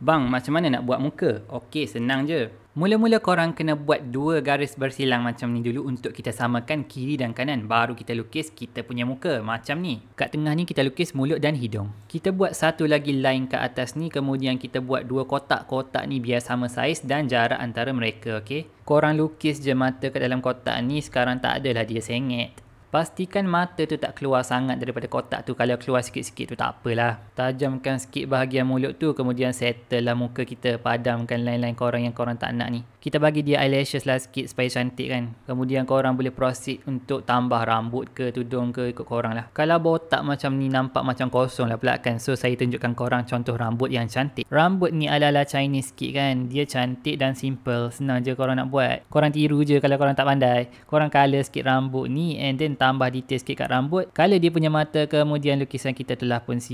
Bang, macam mana nak buat muka? Okey, senang je. Mula-mula korang kena buat dua garis bersilang macam ni dulu untuk kita samakan kiri dan kanan. Baru kita lukis kita punya muka macam ni. Kat tengah ni kita lukis mulut dan hidung. Kita buat satu lagi line kat atas ni. Kemudian kita buat dua kotak-kotak ni biar sama saiz dan jarak antara mereka. Okey, Korang lukis je mata kat dalam kotak ni. Sekarang tak adalah dia sengit. Pastikan mata tu tak keluar sangat daripada kotak tu. Kalau keluar sikit-sikit tu tak apalah. Tajamkan sikit bahagian mulut tu. Kemudian settle lah muka kita. Padamkan lain-lain korang yang korang tak nak ni. Kita bagi dia eyelashes lah sikit supaya cantik kan. Kemudian korang boleh proceed untuk tambah rambut ke tudung ke ikut korang lah. Kalau botak macam ni nampak macam kosong lah pula kan. So saya tunjukkan korang contoh rambut yang cantik. Rambut ni ala-ala Chinese sikit kan. Dia cantik dan simple. Senang je korang nak buat. Korang tiru je kalau korang tak pandai. Korang color sikit rambut ni and then tambah detail sikit kat rambut Kalau dia punya mata kemudian lukisan kita telah pun siap